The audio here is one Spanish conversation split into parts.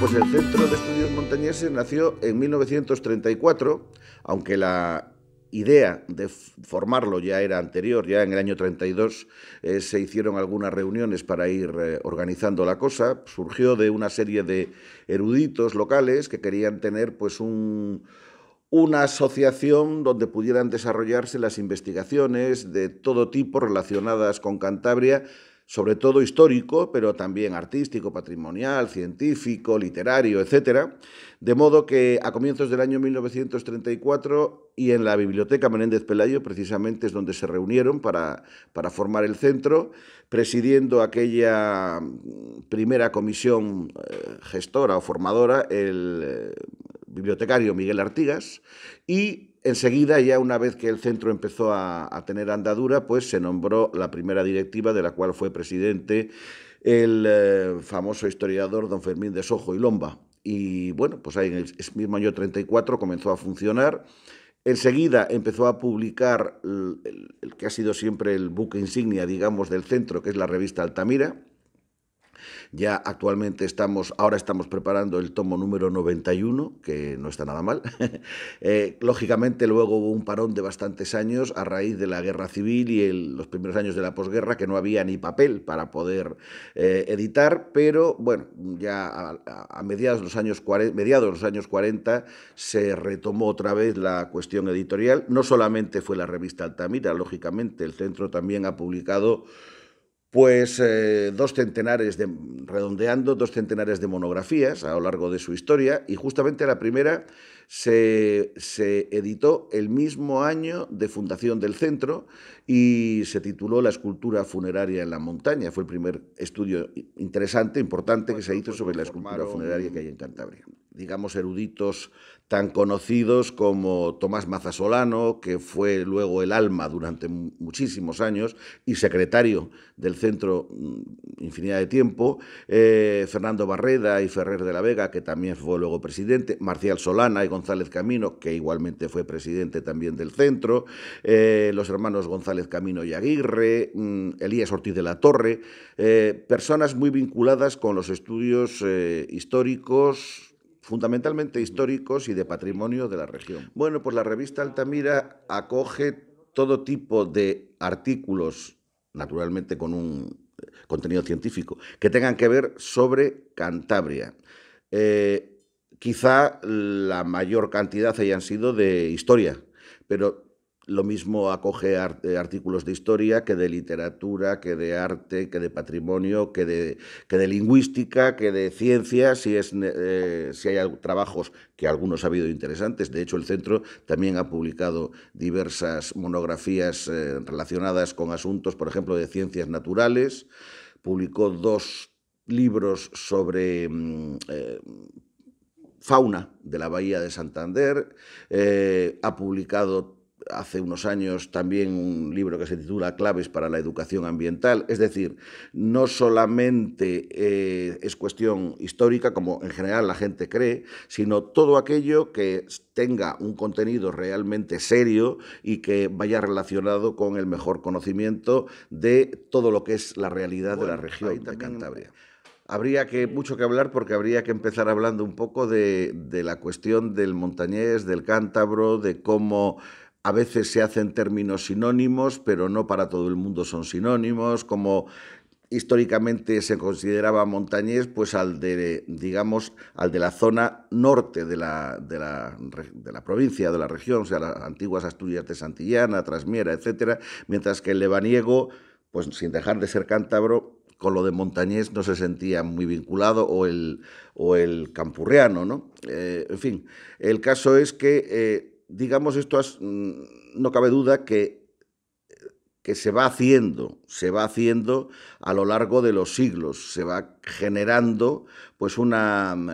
Pues el Centro de Estudios Montañeses nació en 1934, aunque la idea de formarlo ya era anterior, ya en el año 32 eh, se hicieron algunas reuniones para ir eh, organizando la cosa, surgió de una serie de eruditos locales que querían tener pues una asociación donde pudieran desarrollarse las investigaciones de todo tipo relacionadas con Cantabria, sobre todo histórico, pero también artístico, patrimonial, científico, literario, etc. De modo que a comienzos del año 1934 y en la Biblioteca Menéndez Pelayo, precisamente es donde se reunieron para, para formar el centro, presidiendo aquella mm, primera comisión eh, gestora o formadora, el eh, bibliotecario Miguel Artigas y enseguida, ya una vez que el centro empezó a, tener andadura, pues se nombró la primera directiva de la cual fue presidente el eh, famoso historiador don Fermín de Sojo y Lomba. Y bueno, pues ahí en el mismo año 34 comenzó a funcionar. Enseguida empezó a publicar el que ha sido siempre el buque insignia, digamos, del centro, que es la revista Altamira ya actualmente estamos, ahora estamos preparando el tomo número 91, que no está nada mal. Eh, lógicamente luego hubo un parón de bastantes años a raíz de la guerra civil y los primeros años de la posguerra, que no había ni papel para poder eh, editar, pero bueno, ya a, mediados, los años mediados de los años 40 se retomó otra vez la cuestión editorial. No solamente fue la revista Altamira, lógicamente el centro también ha publicado pues eh, dos centenares de, redondeando, dos centenares de monografías a lo largo de su historia, y justamente la primera se, editó el mismo año de fundación del centro y se tituló La escultura funeraria en la montaña. Fue el primer estudio interesante, importante, que se hizo pues sobre la escultura funeraria que hay en Cantabria. Digamos, eruditos tan conocidos como Tomás Mazasolano, que fue luego el alma durante muchísimos años y secretario del centro mm, infinidad de tiempo, eh, Fernando Barreda y Ferrer de la Vega, que también fue luego presidente, Marcial Solana y González Camino, que igualmente fue presidente también del centro, eh, los hermanos González Camino y Aguirre, mm, Elías Ortiz de la Torre, eh, personas muy vinculadas con los estudios eh, históricos, fundamentalmente históricos y de patrimonio de la región. Bueno, pues la revista Altamira acoge todo tipo de artículos, naturalmente con un contenido científico, que tengan que ver sobre Cantabria. Quizá la mayor cantidad hayan sido de historia, pero lo mismo acoge eh, artículos de historia que de literatura, que de arte, que de patrimonio, que de, que de lingüística, que de ciencia, si, es, eh, si hay trabajos que algunos ha habido interesantes. De hecho, el centro también ha publicado diversas monografías eh, relacionadas con asuntos, por ejemplo, de ciencias naturales. Publicó dos libros sobre mm, fauna de la Bahía de Santander. Eh, ha publicado hace unos años también un libro que se titula Claves para la Educación Ambiental. Es decir, no solamente eh, es cuestión histórica, como en general la gente cree, sino todo aquello que tenga un contenido realmente serio y que vaya relacionado con el mejor conocimiento de todo lo que es la realidad de la región de Cantabria. Habría que mucho que hablar porque habría que empezar hablando un poco de, de, la cuestión del montañés, del cántabro, de cómo a veces se hacen términos sinónimos, pero no para todo el mundo son sinónimos, como históricamente se consideraba montañés, pues al de, digamos, al de la zona norte de la, de la, de la provincia, de la región, o sea, las antiguas Asturias de Santillana, Trasmiera, etcétera, mientras que el lebaniego, pues sin dejar de ser cántabro, con lo de Montañés no se sentía muy vinculado o el, o campurriano, ¿no? Eh, en fin, el caso es que, eh, digamos, esto mm, no cabe duda que, que se va haciendo, se va haciendo a lo largo de los siglos, se va generando pues una, mm,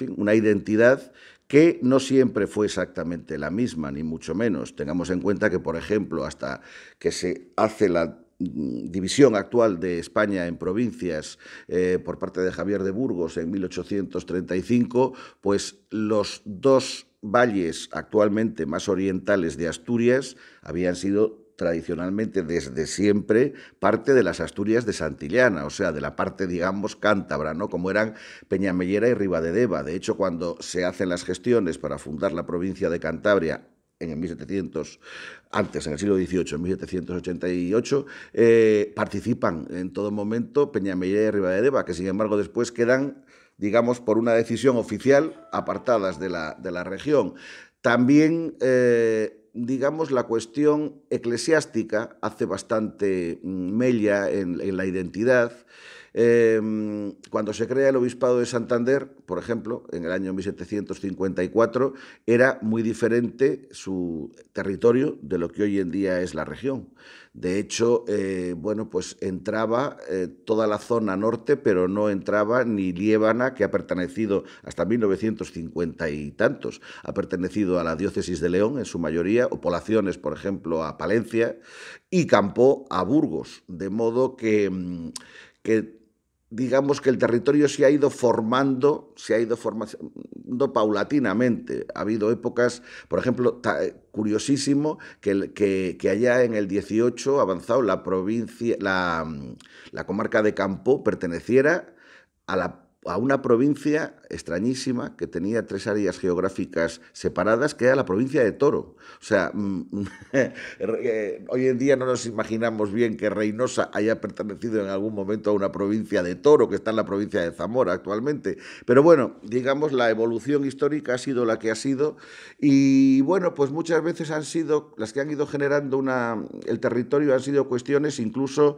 en una identidad que no siempre fue exactamente la misma, ni mucho menos. Tengamos en cuenta que, por ejemplo, hasta que se hace la Mm, división actual de España en provincias eh, por parte de Javier de Burgos en 1835, pues los dos valles actualmente más orientales de Asturias habían sido tradicionalmente desde siempre parte de las Asturias de Santillana, o sea, de la parte, digamos, cántabra, ¿no? Como eran Peñamellera y Ribadedeva. De hecho, cuando se hacen las gestiones para fundar la provincia de Cantabria en el 1700, antes, en el siglo XVIII, en 1788, eh, participan en todo momento Peñamellera y Ribadedeva, que sin embargo después quedan, digamos, por una decisión oficial, apartadas de la, región. También, eh, digamos, la cuestión eclesiástica hace bastante mm, mella en la identidad. Em, cuando se crea el Obispado de Santander, por ejemplo, en el año 1754, era muy diferente su territorio de lo que hoy en día es la región. De hecho, eh, bueno, pues entraba eh, toda la zona norte, pero no entraba ni Liébana, que ha pertenecido hasta 1950 y tantos, ha pertenecido a la diócesis de León en su mayoría, o poblaciones, por ejemplo, a Palencia, y Campó a Burgos, de modo que mm, digamos que el territorio se ha ido formando, se ha ido formando paulatinamente. Ha habido épocas, por ejemplo, eh, curiosísimo que, que, allá en el 18 avanzado la provincia, la, mm, la comarca de Campo perteneciera a la a una provincia extrañísima que tenía tres áreas geográficas separadas, que era la provincia de Toro. O sea, mm, eh, hoy en día no nos imaginamos bien que Reynosa haya pertenecido en algún momento a una provincia de Toro, que está en la provincia de Zamora actualmente. Pero bueno, digamos, la evolución histórica ha sido la que ha sido y bueno, pues muchas veces han sido las que han ido generando una, el territorio, han sido cuestiones incluso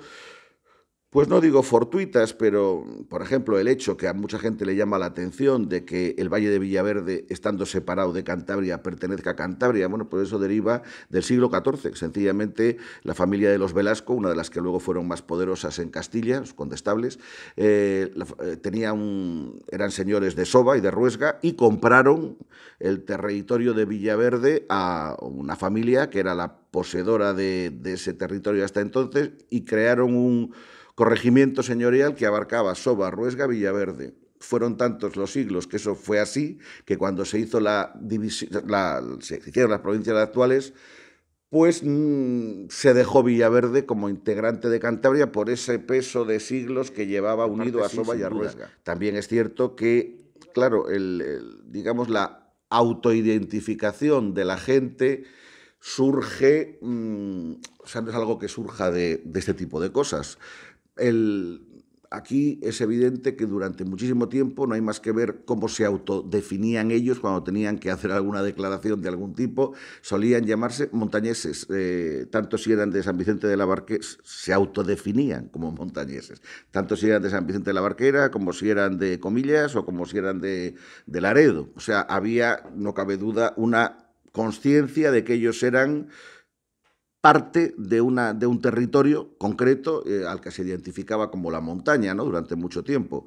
pues no digo fortuitas, pero por ejemplo el hecho que a mucha gente le llama la atención de que el Valle de Villaverde, estando separado de Cantabria, pertenezca a Cantabria, bueno, pues eso deriva del siglo XIV. Sencillamente la familia de los Velasco, una de las que luego fueron más poderosas en Castilla, los condestables, eh, eh, un, eran señores de Soba y de Ruesga y compraron el territorio de Villaverde a una familia que era la poseedora de ese territorio hasta entonces y crearon un corregimiento señorial que abarcaba Soba, Ruesga, Villaverde. Fueron tantos los siglos que eso fue así, que cuando se, hizo la, la se hicieron las provincias actuales, pues mm, se dejó Villaverde como integrante de Cantabria por ese peso de siglos que llevaba unido a Soba y a Ruesga. También es cierto que, claro, digamos la autoidentificación de la gente surge, mm, o sea, no es algo que surja de, de este tipo de cosas aquí es evidente que durante muchísimo tiempo no hay más que ver cómo se autodefinían ellos cuando tenían que hacer alguna declaración de algún tipo. Solían llamarse montañeses, eh, tanto si eran de San Vicente de la Barquera, se autodefinían como montañeses, tanto si eran de San Vicente de la Barquera, como si eran de Comillas o como si eran de, de Laredo. O sea, había, no cabe duda, una conciencia de que ellos eran parte de, una, de un territorio concreto eh, al que se identificaba como la montaña ¿no? durante mucho tiempo.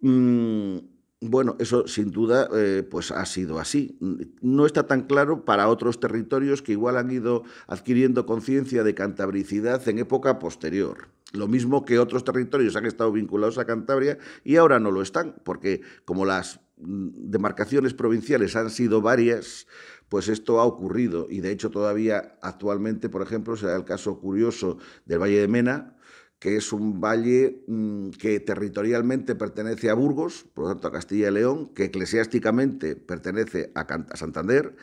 Mm, bueno, eso sin duda eh, pues ha sido así. No está tan claro para otros territorios que igual han ido adquiriendo conciencia de cantabricidad en época posterior. Lo mismo que otros territorios han estado vinculados a Cantabria y ahora no lo están, porque como las demarcaciones provinciales han sido varias, pues esto ha ocurrido y de hecho todavía actualmente, por ejemplo, se da el caso curioso del Valle de Mena, que es un valle mm, que territorialmente pertenece a Burgos, por lo tanto a Castilla y León, que eclesiásticamente pertenece a Santander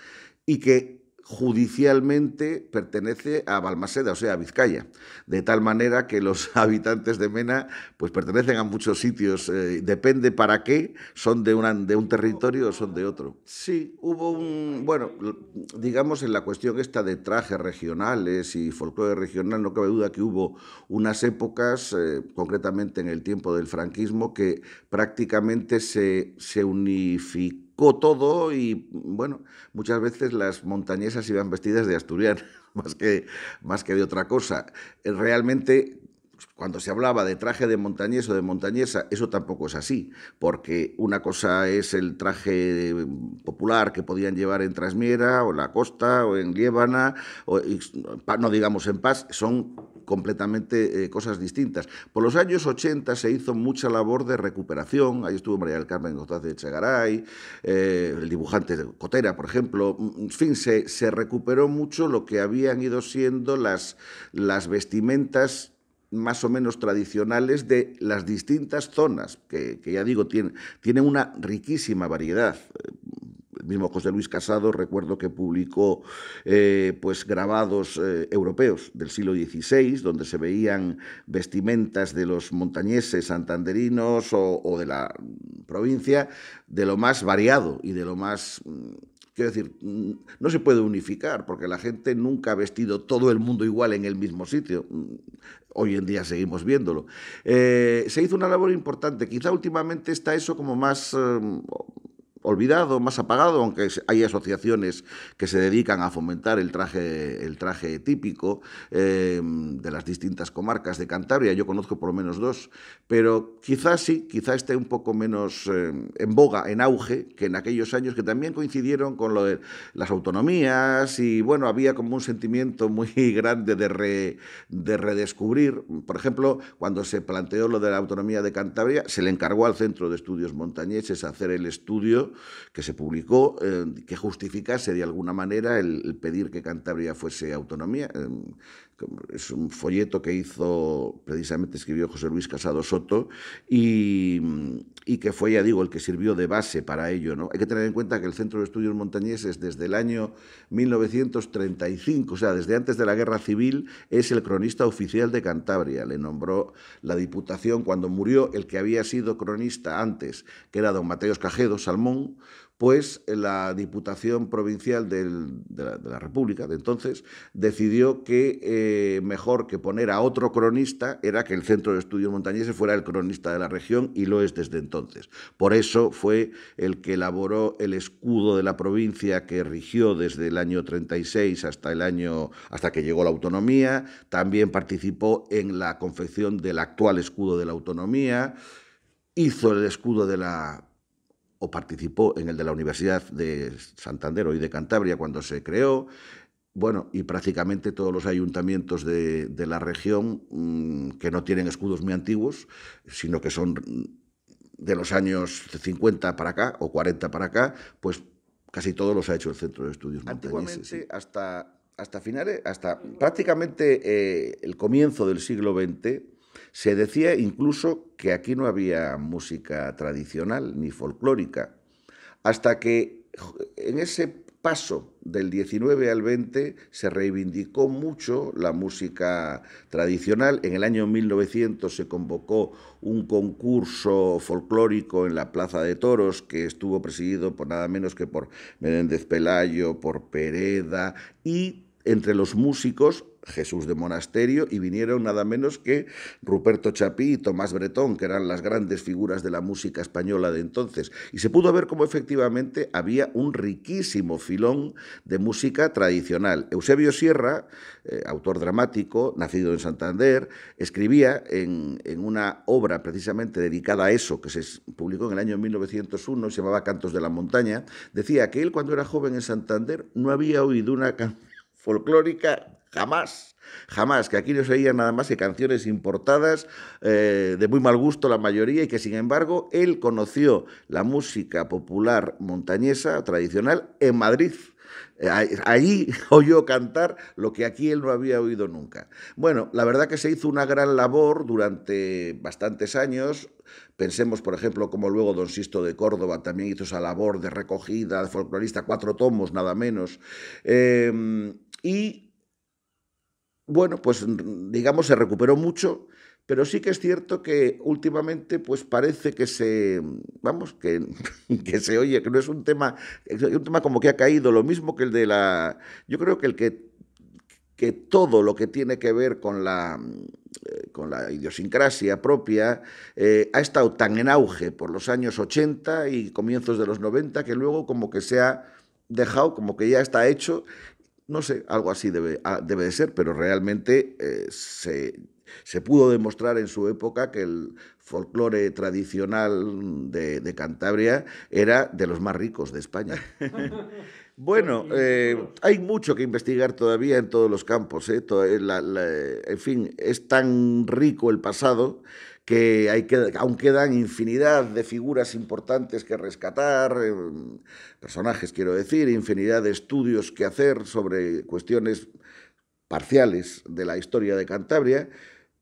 y que judicialmente pertenece a Balmaseda, o sea, a Vizcaya, de tal manera que los habitantes de Mena pues pertenecen a muchos sitios, eh, depende para qué, son de, de un territorio o son de otro. Sí, hubo un, bueno, digamos en la cuestión esta de trajes regionales y folclore regional, no cabe duda que hubo unas épocas, eh, concretamente en el tiempo del franquismo, que prácticamente se, se unificaron todo y, bueno, muchas veces las montañesas iban vestidas de asturiano, más que, más que de otra cosa. Eh, realmente, cuando se hablaba de traje de montañés o de montañesa, eso tampoco es así, porque una cosa es el traje popular que podían llevar en Trasmiera o en la costa o en Liébana, o, no digamos en Paz, son completamente eh, cosas distintas. Por los años 80 se hizo mucha labor de recuperación, ahí estuvo María del Carmen González de Chagaray. Eh, el dibujante de Cotera, por ejemplo, en fin, se, recuperó mucho lo que habían ido siendo las, las vestimentas más o menos tradicionales de las distintas zonas, que, ya digo, tienen tiene una riquísima variedad mismo José Luis Casado, recuerdo que publicó eh, pues grabados eh, europeos del siglo XVI, donde se veían vestimentas de los montañeses santanderinos o, de la provincia, de lo más variado y de lo más... Mm, quiero decir, mm, no se puede unificar porque la gente nunca ha vestido todo el mundo igual en el mismo sitio. Mm, hoy en día seguimos viéndolo. Eh, se hizo una labor importante. Quizá últimamente está eso como más olvidado, más apagado, aunque hay asociaciones que se dedican a fomentar el traje, el traje típico em, de las distintas comarcas de Cantabria. Yo conozco por lo menos dos, pero quizás sí, quizás esté un poco menos em, en boga, en auge, que en aquellos años que también coincidieron con lo de las autonomías y bueno, había como un sentimiento muy grande de, de redescubrir. Por ejemplo, cuando se planteó lo de la autonomía de Cantabria, se le encargó al Centro de Estudios Montañeses hacer el estudio que se publicó eh, que justificase de alguna manera el, pedir que Cantabria fuese autonomía. Eh, es un folleto que hizo, precisamente escribió José Luis Casado Soto, y, y, que fue, ya digo, el que sirvió de base para ello. ¿no? Hay que tener en cuenta que el Centro de Estudios Montañeses, desde el año 1935, o sea, desde antes de la Guerra Civil, es el cronista oficial de Cantabria. Le nombró la Diputación cuando murió el que había sido cronista antes, que era don Mateos Cajedo Salmón, pues la Diputación Provincial de, la, República de entonces decidió que eh, mejor que poner a otro cronista era que el Centro de Estudios Montañeses fuera el cronista de la región y lo es desde entonces. Por eso fue el que elaboró el escudo de la provincia que rigió desde el año 36 hasta el año hasta que llegó la autonomía, también participó en la confección del actual escudo de la autonomía hizo el escudo de la participó en el de la Universidad de Santander y de Cantabria cuando se creó. Bueno, y prácticamente todos los ayuntamientos de, la región mm, que no tienen escudos muy antiguos, sino que son de los años 50 para acá o 40 para acá, pues casi todos los ha hecho el Centro de Estudios Montañeses. hasta, finales, hasta prácticamente eh, el comienzo del siglo XX, se decía incluso que aquí no había música tradicional ni folclórica, hasta que en ese paso del 19 al 20 se reivindicó mucho la música tradicional. En el año 1900 se convocó un concurso folclórico en la Plaza de Toros que estuvo presidido por nada menos que por Menéndez Pelayo, por Pereda y entre los músicos Jesús de Monasterio y vinieron nada menos que Ruperto Chapí y Tomás Bretón, que eran las grandes figuras de la música española de entonces. Y se pudo ver cómo efectivamente había un riquísimo filón de música tradicional. Eusebio Sierra, eh, autor dramático, nacido en Santander, escribía en, en, una obra precisamente dedicada a eso, que se publicó en el año 1901, se llamaba Cantos de la Montaña, decía que él cuando era joven en Santander no había oído una canción folclórica jamás. Jamás, que aquí no se oían nada más que canciones importadas, eh, de muy mal gusto la mayoría, y que sin embargo él conoció la música popular montañesa tradicional en Madrid. Eh, Allí oyó cantar lo que aquí él no había oído nunca. Bueno, la verdad que se hizo una gran labor durante bastantes años. Pensemos, por ejemplo, como luego Don Sisto de Córdoba también hizo esa labor de recogida de folclorista, cuatro tomos nada menos. Em, y bueno, pues digamos se recuperó mucho, pero sí que es cierto que últimamente pues parece que se, vamos, que, que se oye, que no es un tema, es un tema como que ha caído, lo mismo que el de la, yo creo que el que, que todo lo que tiene que ver con la, eh, con la idiosincrasia propia, eh, ha estado tan en auge por los años 80 y comienzos de los 90 que luego como que se ha dejado, como que ya está hecho no sé, algo así debe, ah, debe de ser, pero realmente eh, se, se, pudo demostrar en su época que el folclore tradicional de, Cantabria era de los más ricos de España. Bueno, eh, hay mucho que investigar todavía en todos los campos. ¿eh? eh en fin, es tan rico el pasado que, hay aún quedan infinidad de figuras importantes que rescatar, eh, personajes quiero decir, infinidad de estudios que hacer sobre cuestiones parciales de la historia de Cantabria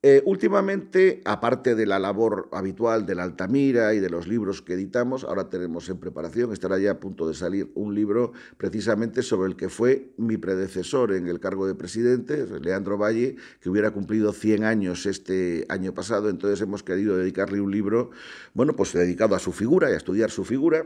eh, últimamente, aparte de la labor habitual de la Altamira y de los libros que editamos, ahora tenemos en preparación, estará ya a punto de salir un libro precisamente sobre el que fue mi predecesor en el cargo de presidente, Leandro Valle, que hubiera cumplido 100 años este año pasado, entonces hemos querido dedicarle un libro, bueno, pues dedicado a su figura y a estudiar su figura.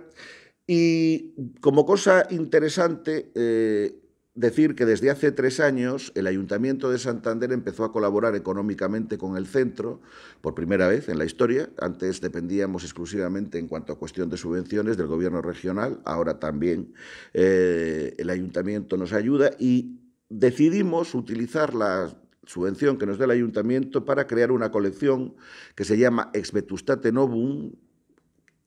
Y como cosa interesante, eh, decir que desde hace tres años el Ayuntamiento de Santander empezó a colaborar económicamente con el centro, por primera vez en la historia. Antes dependíamos exclusivamente en cuanto a cuestión de subvenciones del Gobierno regional, ahora también eh, el Ayuntamiento nos ayuda y decidimos utilizar la subvención que nos da el Ayuntamiento para crear una colección que se llama Ex Vetustate Novum,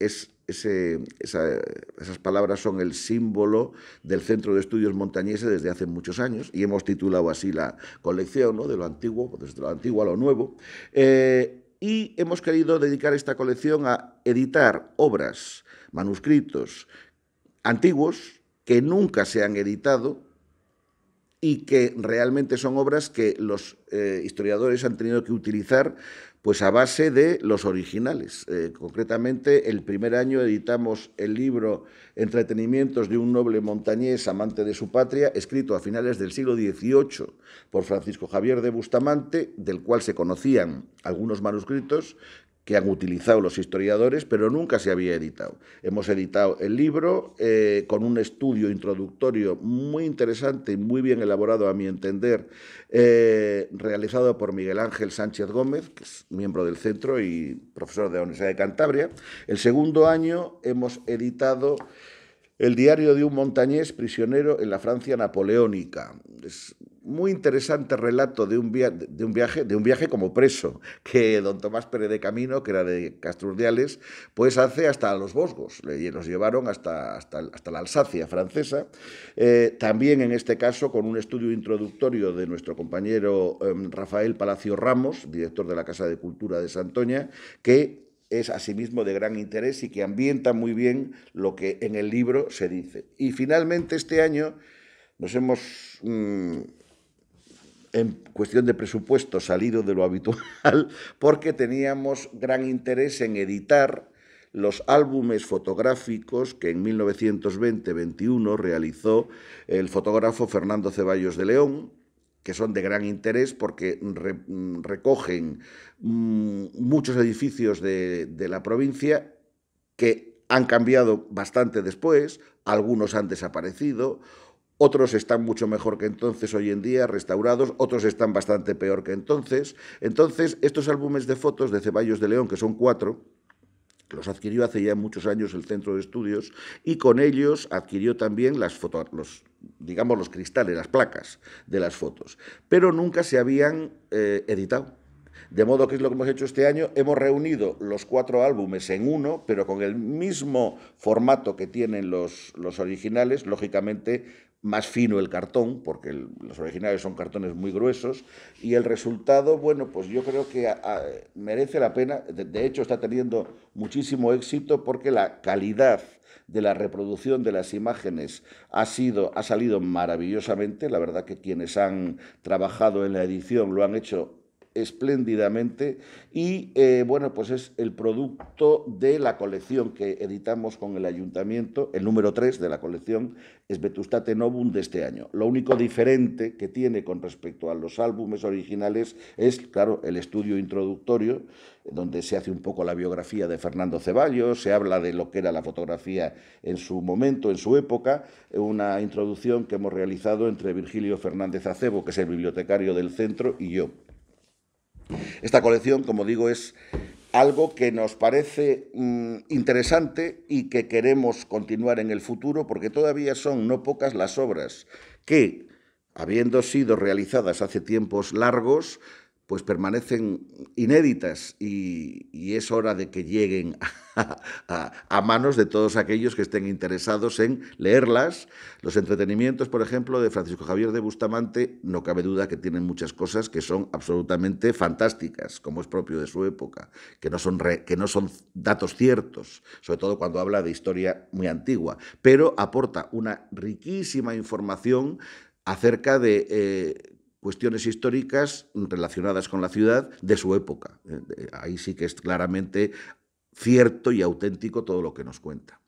esas palabras son el símbolo del Centro de Estudios Montañeses desde hace muchos años y hemos titulado así la colección, ¿no? de lo antiguo, desde lo antiguo a lo nuevo. Eh, y hemos querido dedicar esta colección a editar obras, manuscritos antiguos que nunca se han editado y que realmente son obras que los eh, historiadores han tenido que utilizar pues a base de los originales. Eh, concretamente, el primer año editamos el libro Entretenimientos de un noble montañés amante de su patria, escrito a finales del siglo XVIII por Francisco Javier de Bustamante, del cual se conocían algunos manuscritos que han utilizado los historiadores, pero nunca se había editado. Hemos editado el libro eh, con un estudio introductorio muy interesante y muy bien elaborado, a mi entender, eh, realizado por Miguel Ángel Sánchez Gómez, que es miembro del centro y profesor de la Universidad de Cantabria. El segundo año hemos editado... El diario de un montañés prisionero en la Francia napoleónica muy interesante relato de un, de un, viaje, de un viaje como preso, que don Tomás Pérez de Camino, que era de Castrurdiales, pues hace hasta los Vosgos, los llevaron hasta, hasta, la Alsacia francesa, eh, también en este caso con un estudio introductorio de nuestro compañero em, Rafael Palacio Ramos, director de la Casa de Cultura de Santoña, que es asimismo de gran interés y que ambienta muy bien lo que en el libro se dice. Y finalmente este año nos hemos... Mm, en cuestión de presupuesto salido de lo habitual, porque teníamos gran interés en editar los álbumes fotográficos que en 1920-21 realizó el fotógrafo Fernando Ceballos de León, que son de gran interés porque mm, recogen mm, muchos edificios de la provincia que han cambiado bastante después, algunos han desaparecido, otros están mucho mejor que entonces hoy en día, restaurados, otros están bastante peor que entonces. Entonces, estos álbumes de fotos de Ceballos de León, que son cuatro, los adquirió hace ya muchos años el centro de estudios y con ellos adquirió también las fotos, los, digamos, los cristales, las placas de las fotos, pero nunca se habían eh, editado. De modo que es lo que hemos hecho este año, hemos reunido los cuatro álbumes en uno, pero con el mismo formato que tienen los, los originales, lógicamente más fino el cartón, porque los originales son cartones muy gruesos, y el resultado, bueno, pues yo creo que merece la pena, de, de, hecho está teniendo muchísimo éxito porque la calidad de la reproducción de las imágenes ha, sido, ha salido maravillosamente, la verdad que quienes han trabajado en la edición lo han hecho espléndidamente y eh, bueno, pues es el producto de la colección que editamos con el ayuntamiento, el número 3 de la colección es Vetustate Novum de este año. Lo único diferente que tiene con respecto a los álbumes originales es, claro, el estudio introductorio, donde se hace un poco la biografía de Fernando Ceballos, se habla de lo que era la fotografía en su momento, en su época, una introducción que hemos realizado entre Virgilio Fernández Acebo, que es el bibliotecario del centro, y yo. Esta colección, como digo, es algo que nos parece mm, interesante y que queremos continuar en el futuro porque todavía son no pocas las obras que, habiendo sido realizadas hace tiempos largos, pues permanecen inéditas y, es hora de que lleguen a, manos de todos aquellos que estén interesados en leerlas. Los entretenimientos, por ejemplo, de Francisco Javier de Bustamante, no cabe duda que tienen muchas cosas que son absolutamente fantásticas, como es propio de su época, que no son, que no son datos ciertos, sobre todo cuando habla de historia muy antigua, pero aporta una riquísima información acerca de eh, cuestiones históricas relacionadas con la ciudad de su época. Eh, ahí sí que es claramente cierto y auténtico todo lo que nos cuenta.